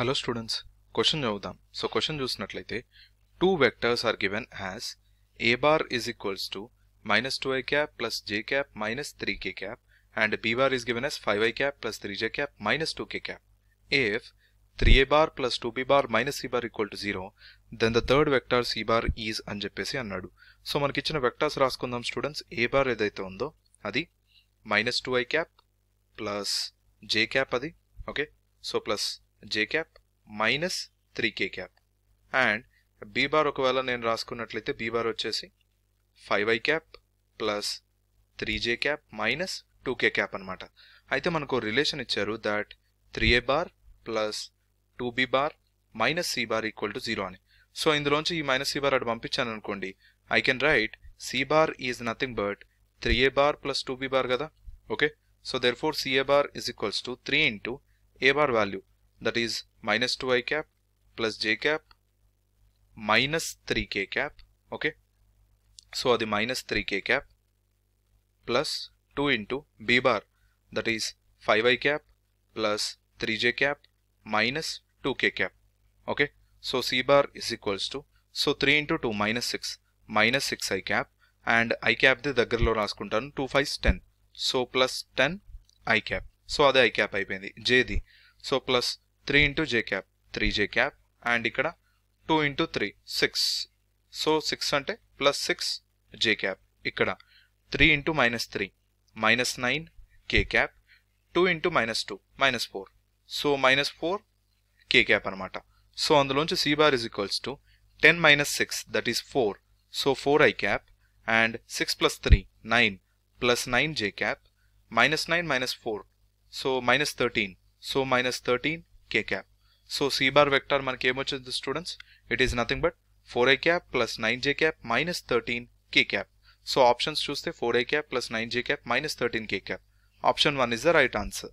Hello students question చదువుదాం so question చూసినట్లయితే two vectors are given has A bar is equals to minus two I cap plus J cap minus three K cap and B bar is given as five I cap plus three J cap minus two K cap if three A bar plus two B bar minus E bar equal to zero then the third vector C bar is అని చెప్పేసి అన్నాడు so మనకి ఇచ్చిన vectors రాసుకుందాం students A bar ఏదైతే ఉందో అది minus two I cap plus J cap అది okay so plus j cap minus three K cap and B bar ఒకవేళ నేను రాసుకున్నట్లయితే బీ బార్ వచ్చేసి five I cap plus three J cap minus two K cap అనమాట అయితే మనకు relation ఇచ్చారు that three A bar plus two B bar minus C bar equal to zero అని so ఇందులోంచి ఈ మైనస్ సి బార్ అటు పంపించాను అనుకోండి I can write C bar is nothing but three A bar plus two B bar కదా okay so therefore C A bar is equals to three into A bar value that is minus 2i cap plus j cap minus 3k cap okay so the minus 3k cap plus 2 into b bar that is 5i cap plus 3j cap minus 2k cap okay so c bar is equals to so three into minus six minus six six minus six I cap and I క్యాప్ది దగ్గరలో two two fives plus ten so plus ten I cap so i I cap j di. So plus three into J cap three J cap and ఇక్కడ two into three six so six అంటే plus six J cap ఇక్కడ three into minus three minus nine K cap two into minus two minus four so minus four K cap అనమాట so అందులోంచి C bar is equals to ten minus six that is four so four I cap and six plus three nine plus nine J cap minus nine minus four so minus thirteen so minus thirteen k cap. So c bar vector man మనకి ఏమొచ్చింది the students? It is nothing but 4a cap plus 9j cap minus 13 k cap. So options choose the 4a cap plus 9j cap minus 13 k cap. Option 1 is the right answer.